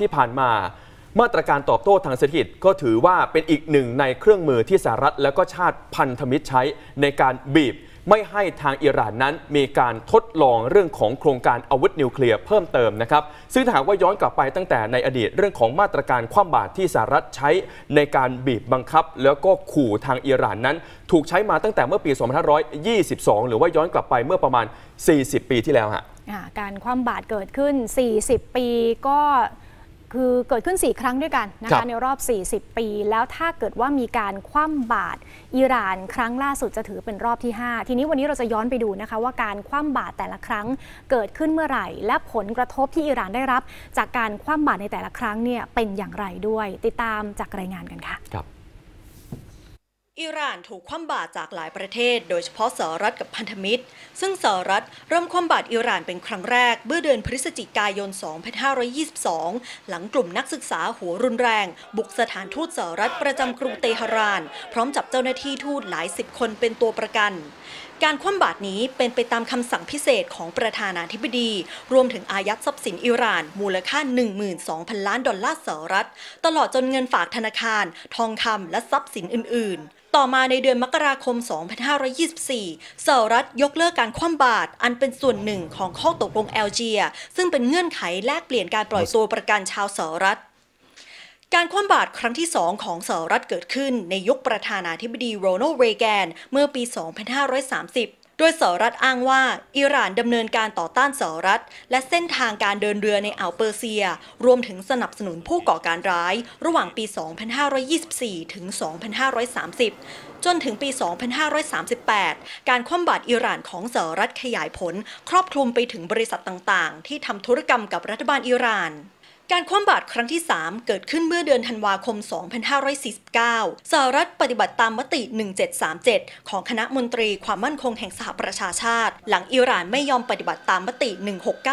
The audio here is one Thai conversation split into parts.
ที่ผ่านมามาตรการตอบโต้ทางเศรษฐกิจก็ถือว่าเป็นอีกหนึ่งในเครื่องมือที่สหรัฐและก็ชาติพันธมิตรใช้ในการบีบไม่ให้ทางอิหร่านนั้นมีการทดลองเรื่องของโครงการ อาวุธนิวเคลียร์เพิ่มเติมนะครับ ซึ่งถามว่าย้อนกลับไปตั้งแต่ในอดีตเรื่องของมาตรการคว่ำบาตรที่สหรัฐใช้ในการบีบบังคับ แล้วก็ขู่ทางอิหร่านนั้นถูกใช้มาตั้งแต่เมื่อปี2522 หรือว่าย้อนกลับไปเมื่อประมาณ 40 ปีที่แล้วฮะการคว่ำบาตรเกิดขึ้น 40 ปีก็คือเกิดขึ้น 4 ครั้งด้วยกัน นะคะ ในรอบ 40 ปี แล้วถ้าเกิดว่ามีการคว่ำบาตรอิหร่านครั้งล่าสุดจะถือเป็นรอบที่ 5 ทีนี้วันนี้เราจะย้อนไปดูนะคะว่าการคว่ำบาตรแต่ละครั้งเกิดขึ้นเมื่อไหร่ และผลกระทบที่อิหร่านได้รับ จากการคว่ำบาตรในแต่ละครั้งเนี่ยเป็นอย่างไรด้วย ติดตามจากรายงานกันค่ะครับอิหร่านถูกคว่ำบาตรจากหลายประเทศโดยเฉพาะสหรัฐกับพันธมิตร ซึ่งสหรัฐเริ่มคว่ำบาตรอิหร่าน เป็นครั้งแรก เมื่อเดือนพฤศจิกายน 2522 หลังกลุ่มนักศึกษาหัวรุนแรง บุกสถานทูตสหรัฐประจำกรุงเตหะราน พร้อมจับเจ้าหน้าที่ทูตหลายสิบคนเป็นตัวประกัน การคว่ำบาตรนี้เป็นไปตามคำสั่งพิเศษของประธานาธิบดี รวมถึงอายัดทรัพย์สินอิหร่าน มูลค่า12,000 ล้านดอลลาร์สหรัฐตลอดจนเงินฝากธนาคาร ทองคำและทรัพย์สินอื่น ๆต่อมาในเดือนมกราคม 2524สหรัฐยกเลิกการคว่ำบาตรอันเป็นส่วนหนึ่งของข้อตกลงแอลเจีย ซึ่งเป็นเงื่อนไขแลกเปลี่ยนการปล่อยตัวประกันชาวสหรัฐ การคว่ำบาตรครั้งที่สองของสหรัฐเกิดขึ้น ในยุคประธานาธิบดีโรนัลด์เรแกนเมื่อปี 2530โดยสหรัฐอ้างว่า อิหร่านดำเนินการต่อต้านสหรัฐ และเส้นทางการเดินเรือในอ่าวเปอร์เซียรวมถึงสนับสนุนผู้ก่อการร้าย ระหว่างปี 2524 ถึง 2530 จนถึงปี 2538 การคว่ำบาตรอิหร่านของสหรัฐขยายผล ครอบคลุมไปถึงบริษัทต่างๆ ที่ทำธุรกรรมกับรัฐบาลอิหร่านการคว่ำบาตรครั้งที่ 3 เกิดขึ้นเมื่อเดือนธันวาคม 2549 สหรัฐปฏิบัติตามมติ 1737 ของคณะมนตรีความมั่นคงแห่งสหประชาชาติ หลังอิหร่านไม่ยอมปฏิบัติตามมติ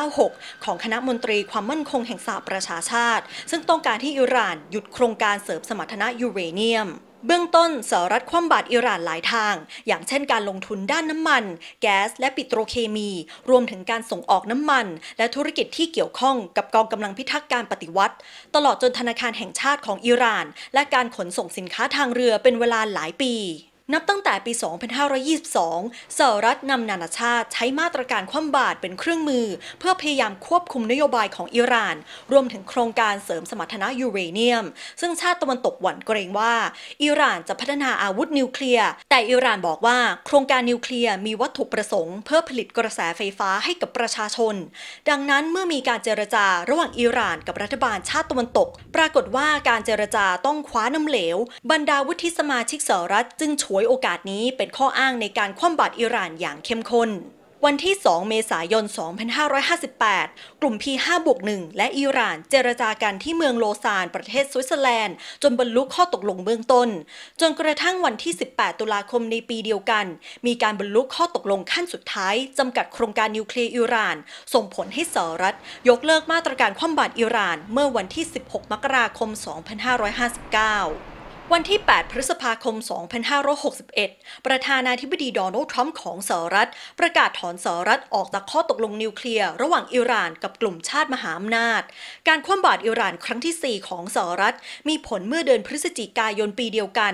1696 ของคณะมนตรีความมั่นคงแห่งสหประชาชาติ ซึ่งต้องการที่อิหร่านหยุดโครงการเสริมสมรรถนะยูเรเนียมเบื้องต้นสหรัฐคว่ำบาตรอิหร่านหลายทาง อย่างเช่นการลงทุนด้านน้ำมัน แก๊สและปิโตรเคมี รวมถึงการส่งออกน้ำมัน และธุรกิจที่เกี่ยวข้องกับกองกำลังพิทักษ์การปฏิวัติ ตลอดจนธนาคารแห่งชาติของอิหร่าน และการขนส่งสินค้าทางเรือเป็นเวลาหลายปีนับตั้งแต่ปี 2522สหรัฐนำนานาชาติใช้มาตรการคว่ำบาตรเป็นเครื่องมือ เพื่อพยายามควบคุมนโยบายของอิหร่าน รวมถึงโครงการเสริมสมรรถนะยูเรเนียม ซึ่งชาติตะวันตกหวั่นเกรงว่าอิหร่านจะพัฒนาอาวุธนิวเคลียร์ แต่อิหร่านบอกว่าโครงการนิวเคลียร์มีวัตถุประสงค์เพื่อผลิตกระแสไฟฟ้าให้กับประชาชน ดังนั้นเมื่อมีการเจรจาระหว่างอิหร่านกับรัฐบาลชาติตะวันตก ปรากฏว่าการเจรจาต้องคว้าน้ำเหลวบรรดาวุฒิสมาชิกสหรัฐจึงฉวยโอกาสนี้เป็นข้ออ้างในการคว่ำบาตรอิหร่านอย่างเข้มข้น วันที่ 2 เมษายน 2558 กลุ่ม P5 บวก1และอิหร่านเจรจากันที่เมืองโลซานประเทศสวิตเซอร์แลนด์ จนบรรลุข้อตกลงเบื้องต้น จนกระทั่งวันที่ 18 ตุลาคมในปีเดียวกัน มีการบรรลุข้อตกลงขั้นสุดท้ายจำกัดโครงการนิวเคลียร์อิหร่านส่งผลให้สหรัฐ ยกเลิกมาตรการคว่ำบาตรอิหร่านเมื่อวันที่ 16 มกราคม 2559วันที่ 8 พฤษภาคม 2561 ประธานาธิบดีโดนัลด์ ทรัมป์ของสหรัฐ ประกาศถอนสหรัฐออกจากข้อตกลงนิวเคลียร์ ระหว่างอิหร่านกับกลุ่มชาติมหาอำนาจ การคว่ำบาตรอิหร่านครั้งที่ 4 ของสหรัฐ มีผลเมื่อเดือนพฤศจิกายนปีเดียวกัน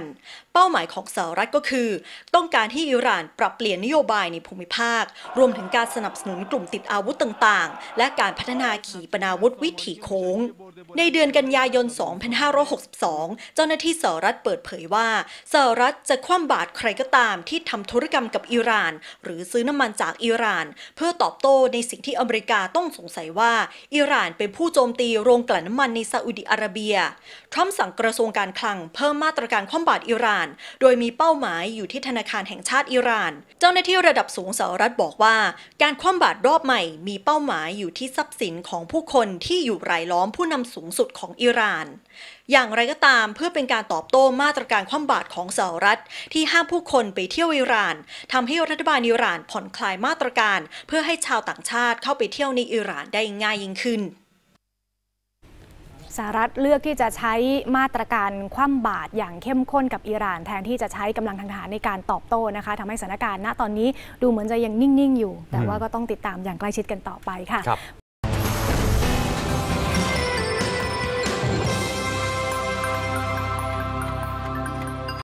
เป้าหมายของสหรัฐก็คือ ต้องการที่อิหร่านปรับเปลี่ยนนโยบายในภูมิภาค รวมถึงการสนับสนุนกลุ่มติดอาวุธต่าง ๆ และการพัฒนาขีปนาวุธวิถีโค้ง ในเดือนกันยายน 2562 เจ้าหน้าที่สหรัฐเปิดเผยว่าสหรัฐจะคว่ำบาตรใครก็ตามที่ทำธุรกรรมกับอิหร่าน หรือซื้อน้ำมันจากอิหร่าน เพื่อตอบโต้ในสิ่งที่อเมริกาต้องสงสัยว่า อิหร่านเป็นผู้โจมตีโรงกลั่นน้ำมันในซาอุดิอาระเบีย ทรัมป์สั่งกระทรวงการคลังเพิ่มมาตรการคว่ำบาตรอิหร่าน โดยมีเป้าหมายอยู่ที่ธนาคารแห่งชาติอิหร่าน เจ้าหน้าที่ระดับสูงสหรัฐบอกว่า การคว่ำบาตรรอบใหม่มีเป้าหมายอยู่ที่ทรัพย์สินของผู้คนที่อยู่รายล้อมผู้นำสูงสุดของอิหร่านอย่างไรก็ตามเพื่อเป็นการตอบโต้มาตรการคว่ำบาตรของสหรัฐที่ห้ามผู้คนไปเที่ยวอิหร่านทำให้รัฐบาลอิหร่านผ่อนคลายมาตรการ เพื่อให้ชาวต่างชาติเข้าไปเที่ยวในอิหร่านได้ ง่ายยิ่งขึ้นสหรัฐเลือกที่จะใช้มาตรการคว่ำบาตรอย่างเข้มข้นกับอิหร่านแทนที่จะใช้กำลังทางทหารในการตอบโต้นะคะทำให้สถานการณ์ณตอนนี้ดูเหมือนจะยังนิ่งๆอยู่ แต่ว่าก็ต้องติดตามอย่างใกล้ชิดกันต่อไปค่ะ